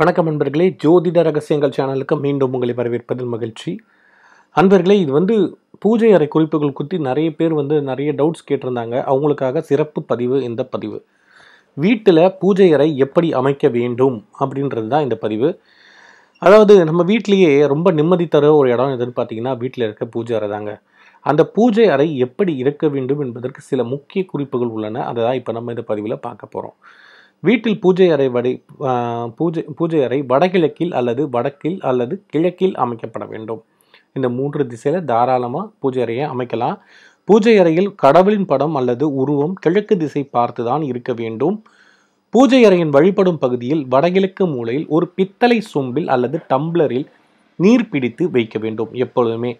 வணக்கம் அன்பர்களே ஜோதிட ரகசியங்கள் சேனலுக்கு மீண்டும் உங்களை வரவேற்பதில் மகிழ்ச்சி அன்பர்களே இது வந்து பூஜை அறை குறிப்புகள் குறித்து நிறைய பேர் வந்து நிறைய டவுட்ஸ் கேட்டிருந்தாங்க அவங்களுக்காக சிறப்பு பதிவு இந்த பதிவு வீட்டில் பூஜை அறை எப்படி அமைக்க வேண்டும் அப்படின்றது தான் இந்த பதிவு அதாவது நம்ம வீட்லேயே ரொம்ப நிம்மதி தர ஒரு இடம் எதுன்னு பார்த்தீங்கன்னா வீட்டில் இருக்க பூஜை அறை தாங்க அந்த பூஜை அறை எப்படி இருக்க வேண்டும் என்பதற்கு சில முக்கிய குறிப்புகள் உள்ளன அதை தான் இப்போ நம்ம இந்த பதிவில் பார்க்க போகிறோம் வீட்டில் பூஜை அறை வடை பூஜை பூஜை அறை வடகிழக்கில் அல்லது வடக்கில் அல்லது கிழக்கில் அமைக்கப்பட வேண்டும் இந்த மூன்று திசையில் தாராளமாக பூஜை அறையை அமைக்கலாம் பூஜை அறையில் கடவுளின் படம் அல்லது உருவம் கிழக்கு திசை பார்த்து தான் இருக்க வேண்டும் பூஜை அறையின் வழிபடும் பகுதியில் வடகிழக்கு மூலையில் ஒரு பித்தளை சொம்பில் அல்லது டம்ளரில் நீர் பிடித்து வைக்க வேண்டும் எப்பொழுதுமே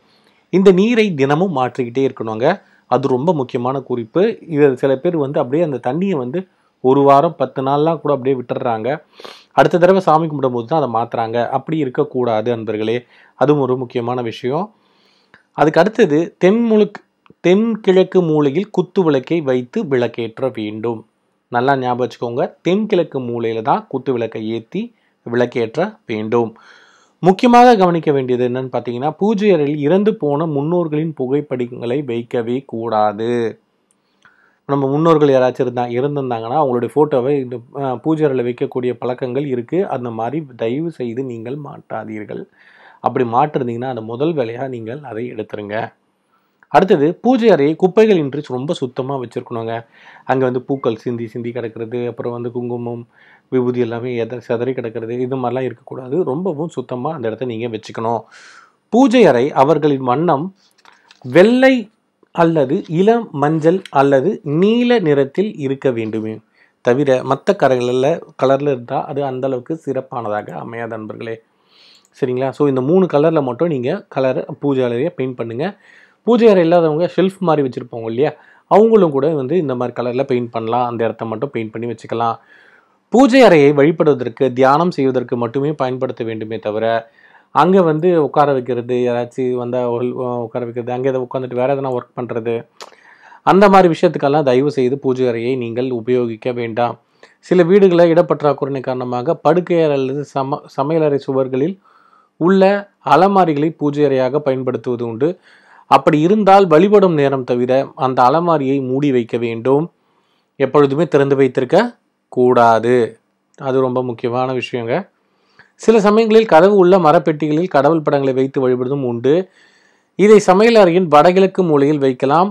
இந்த நீரை தினமும் மாற்றிக்கிட்டே இருக்கணுங்க அது ரொம்ப முக்கியமான குறிப்பு இதில் சில பேர் வந்து அப்படியே அந்த தண்ணியை வந்து ஒரு வாரம் பத்து நாள்லாம் கூட அப்படியே விட்டுடுறாங்க அடுத்த தடவை சாமி கும்பிடும் போது தான் அதை மாற்றுறாங்க அப்படி இருக்கக்கூடாது அன்பர்களே அதுவும் ஒரு முக்கியமான விஷயம் அதுக்கு அடுத்தது தென்முழுக்கு தென்கிழக்கு மூலையில் குத்து விளக்கை வைத்து விளக்கேற்ற வேண்டும் நல்லா ஞாபகம் வச்சுக்கோங்க தென்கிழக்கு மூலையில் தான் குத்து விளக்கை ஏற்றி விளக்கேற்ற வேண்டும் முக்கியமாக கவனிக்க வேண்டியது என்னன்னு பார்த்தீங்கன்னா பூஜை அறையில் இறந்து போன முன்னோர்களின் புகைப்படங்களை வைக்கவே கூடாது நம்ம முன்னோர்கள் யாராச்சும் இருந்தாங்க இருந்திருந்தாங்கன்னா அவங்களுடைய ஃபோட்டோவை இந்த பூஜைகளில் வைக்கக்கூடிய பழக்கங்கள் இருக்குது அந்த மாதிரி தயவு செய்து நீங்கள் மாற்றாதீர்கள் அப்படி மாட்டிருந்தீங்கன்னா அந்த முதல் வேலையாக நீங்கள் அதை எடுத்துருங்க அடுத்தது பூஜை அறையை குப்பைகள் இன்றி ரொம்ப சுத்தமாக வச்சுருக்கணுங்க அங்கே வந்து பூக்கள் சிந்தி சிந்தி கிடக்கிறது அப்புறம் வந்து குங்குமம் விபூதி எல்லாமே எத செதறி கிடக்கிறது இது மாதிரிலாம் இருக்கக்கூடாது ரொம்பவும் சுத்தமாக அந்த இடத்த நீங்கள் வச்சுக்கணும் பூஜை அறை அவர்களின் வண்ணம் வெள்ளை அல்லது இளம் மஞ்சள் அல்லது நீல நிறத்தில் இருக்க வேண்டுமே தவிர மற்ற கரைகளில் கலரில் இருந்தால் அது அந்தளவுக்கு சிறப்பானதாக அமையாத நண்பர்களே சரிங்களா ஸோ இந்த மூணு கலரில் மட்டும் நீங்கள் கலர் பூஜை அறையை பெயிண்ட் பண்ணுங்கள் பூஜை அறை இல்லாதவங்க ஷெல்ஃப் மாதிரி வச்சுருப்போங்க இல்லையா அவங்களும் கூட வந்து இந்த மாதிரி கலரில் பெயிண்ட் பண்ணலாம் அந்த இடத்த மட்டும் பெயிண்ட் பண்ணி வச்சுக்கலாம் பூஜை அறையை வழிபடுவதற்கு தியானம் செய்வதற்கு மட்டுமே பயன்படுத்த வேண்டுமே தவிர அங்கே வந்து உட்கார வைக்கிறது யாராச்சும் வந்தால் உட்கார வைக்கிறது அங்கே எதை உட்காந்துட்டு வேறு எதனா ஒர்க் பண்ணுறது அந்த மாதிரி விஷயத்துக்கெல்லாம் தயவு செய்து பூஜை அறையை நீங்கள் உபயோகிக்க வேண்டாம் சில வீடுகளில் இடப்பற்றாக்குறை காரணமாக படுக்கையறை அல்லது சம சமையலறை சுவர்களில் உள்ள அலமாரிகளை பூஜை அறையாக பயன்படுத்துவது உண்டு அப்படி இருந்தால் வழிபடும் நேரம் தவிர அந்த அலமாரியை மூடி வைக்க வேண்டும் எப்பொழுதுமே திறந்து வைத்திருக்க கூடாது அது ரொம்ப முக்கியமான விஷயங்க சில சமயங்களில் கதவு உள்ள மரப்பெட்டிகளில் கடவுள் படங்களை வைத்து வழிபடுவதும் உண்டு இதை சமையல் அறையின் வடகிழக்கு மூலையில் வைக்கலாம்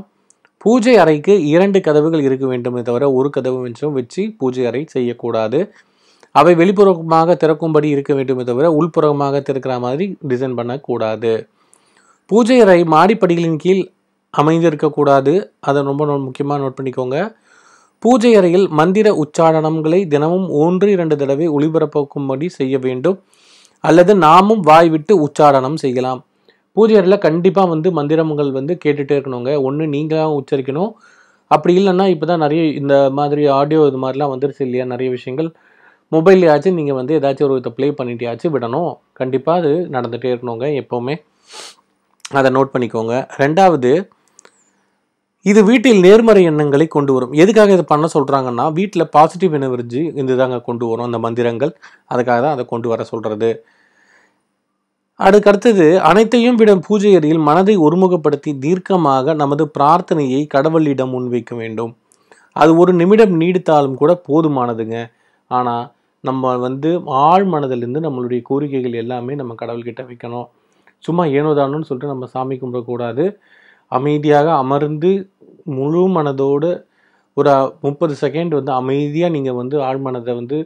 பூஜை அறைக்கு இரண்டு கதவுகள் இருக்க வேண்டுமே தவிர ஒரு கதவு என்றும் வச்சு பூஜை அறை செய்யக்கூடாது அவை வெளிப்புறமாக திறக்கும்படி இருக்க வேண்டுமே தவிர உள்புறமாக திறக்கிற மாதிரி டிசைன் பண்ணக்கூடாது பூஜை அறை மாடிப்படிகளின் கீழ் அமைந்திருக்கக்கூடாது அதை ரொம்ப முக்கியமாக நோட் பண்ணிக்கோங்க பூஜை அறையில் மந்திர உச்சாரணங்களை தினமும் ஒன்று இரண்டு தடவை ஒளிபரப்பும்படி செய்ய வேண்டும் அல்லது நாமும் வாய் விட்டு உச்சாரணம் செய்யலாம் பூஜை அறையில் கண்டிப்பாக வந்து மந்திரங்கள் வந்து கேட்டுகிட்டே இருக்கணுங்க ஒன்று நீங்களாக உச்சரிக்கணும் அப்படி இல்லைன்னா இப்போ தான் நிறைய இந்த மாதிரி ஆடியோ இது மாதிரிலாம் வந்துருச்சு இல்லையா நிறைய விஷயங்கள் மொபைல்லையாச்சும் நீங்கள் வந்து ஏதாச்சும் ஒரு இதை ப்ளே பண்ணிட்டியாச்சும் விடணும் கண்டிப்பாக அது நடந்துகிட்டே இருக்கணுங்க எப்போவுமே அதை நோட் பண்ணிக்கோங்க ரெண்டாவது இது வீட்டில் நேர்மறை எண்ணங்களை கொண்டு வரும் எதுக்காக இதை பண்ண சொல்கிறாங்கன்னா வீட்டில் பாசிட்டிவ் எனர்ஜி இந்த இதாங்க கொண்டு வரும் அந்த மந்திரங்கள் அதுக்காக தான் அதை கொண்டு வர சொல்கிறது அதுக்கடுத்தது அனைத்தையும் விட பூஜை அறையில் மனதை ஒருமுகப்படுத்தி தீர்க்கமாக நமது பிரார்த்தனையை கடவுளிடம் முன்வைக்க வேண்டும் அது ஒரு நிமிடம் நீடித்தாலும் கூட போதுமானதுங்க ஆனால் நம்ம வந்து ஆழ் மனதிலிருந்து நம்மளுடைய கோரிக்கைகள் எல்லாமே நம்ம கடவுள்கிட்ட வைக்கணும் சும்மா ஏனோதானோன்னு சொல்லிட்டு நம்ம சாமி கும்பிடக்கூடாது அமைதியாக அமர்ந்து முழு மனதோடு ஒரு முப்பது செகண்ட் வந்து அமைதியாக நீங்கள் வந்து ஆழ்மனதை வந்து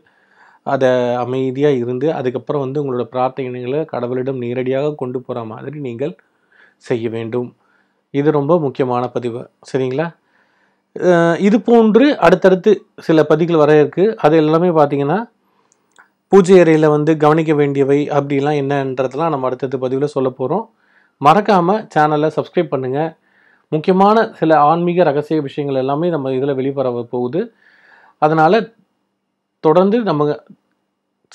அதை அமைதியாக இருந்து அதுக்கப்புறம் வந்து உங்களோட பிரார்த்தனைகளை கடவுளிடம் நேரடியாக கொண்டு போகிற மாதிரி நீங்கள் செய்ய வேண்டும் இது ரொம்ப முக்கியமான பதிவு சரிங்களா இது போன்று அடுத்தடுத்து சில பதிகள் வர இருக்குது அது எல்லாமே பார்த்திங்கன்னா பூஜை அறையில் வந்து கவனிக்க வேண்டியவை அப்படிலாம் என்னன்றதெல்லாம் நம்ம அடுத்தடுத்து பதிவில் சொல்ல போகிறோம் மறக்காமல் சேனலை சப்ஸ்கிரைப் பண்ணுங்கள் முக்கியமான சில ஆன்மீக ரகசிய விஷயங்கள் எல்லாமே நம்ம இதில் வெளிவர போகுது அதனால் தொடர்ந்து நம்ம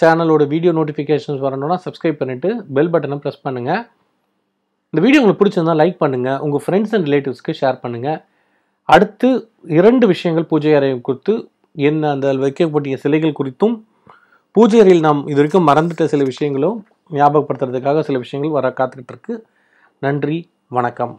சேனலோட வீடியோ நோட்டிஃபிகேஷன்ஸ் வரணும்னா சப்ஸ்கிரைப் பண்ணிவிட்டு பெல் பட்டனை ப்ரெஸ் பண்ணுங்கள் இந்த வீடியோ உங்களுக்கு பிடிச்சிருந்தா லைக் பண்ணுங்கள் உங்கள் ஃப்ரெண்ட்ஸ் அண்ட் ரிலேட்டிவ்ஸ்க்கு ஷேர் பண்ணுங்கள் அடுத்து இரண்டு விஷயங்கள் பூஜை அறை குறித்து என்ன அந்த வைக்கப்பட்டிய சிலைகள் குறித்தும் பூஜை அறையில் நாம் இது வரைக்கும் மறந்துட்ட சில விஷயங்களும் ஞாபகப்படுத்துறதுக்காக சில விஷயங்கள் வர காத்துக்கிட்டு இருக்குது நன்றி வணக்கம்